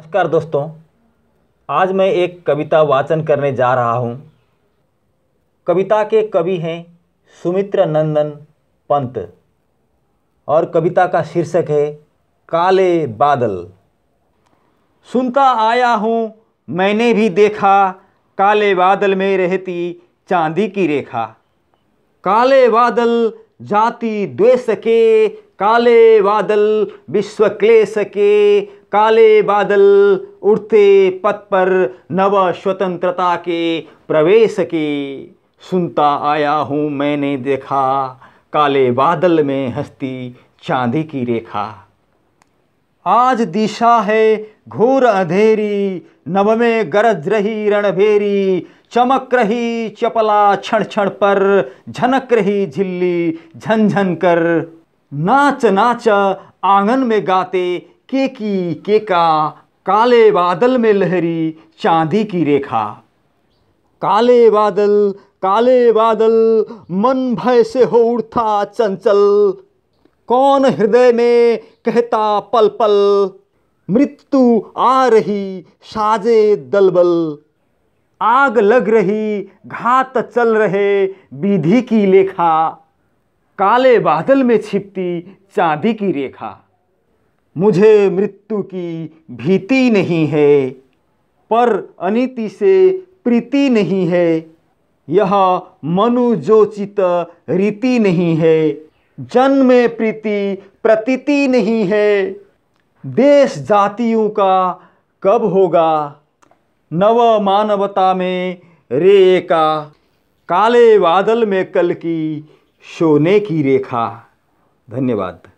नमस्कार दोस्तों आज मैं एक कविता वाचन करने जा रहा हूँ कविता के कवि हैं सुमित्र नंदन पंत और कविता का शीर्षक है काले बादल सुनता आया हूँ मैंने भी देखा काले बादल में रहती चांदी की रेखा काले बादल जाति द्वेष के काले बादल विश्व क्लेश के काले बादल उड़ते पथ पर नव स्वतंत्रता के प्रवेश के सुनता आया हूँ मैंने देखा काले बादल में हस्ती चांदी की रेखा आज दिशा है घोर अधेरी नव में गरज रही रणभेरी चमक रही चपला क्षण क्षण पर झनक रही झिल्ली झनझन कर नाच नाच आंगन में गाते केकी केका काले बादल में लहरी चांदी की रेखा काले बादल काले बादल मन भय से हो उठता चंचल कौन हृदय में कहता पल पल मृत्यु आ रही साजे दलबल आग लग रही घात चल रहे विधि की लेखा काले बादल में छिपती चांदी की रेखा मुझे मृत्यु की भीति नहीं है पर अनिति से प्रीति नहीं है यह मनु रीति नहीं है जन्म में प्रीति प्रतीति नहीं है देश जातियों का कब होगा नव मानवता में रे का काले बादल में कल की सोने की रेखा धन्यवाद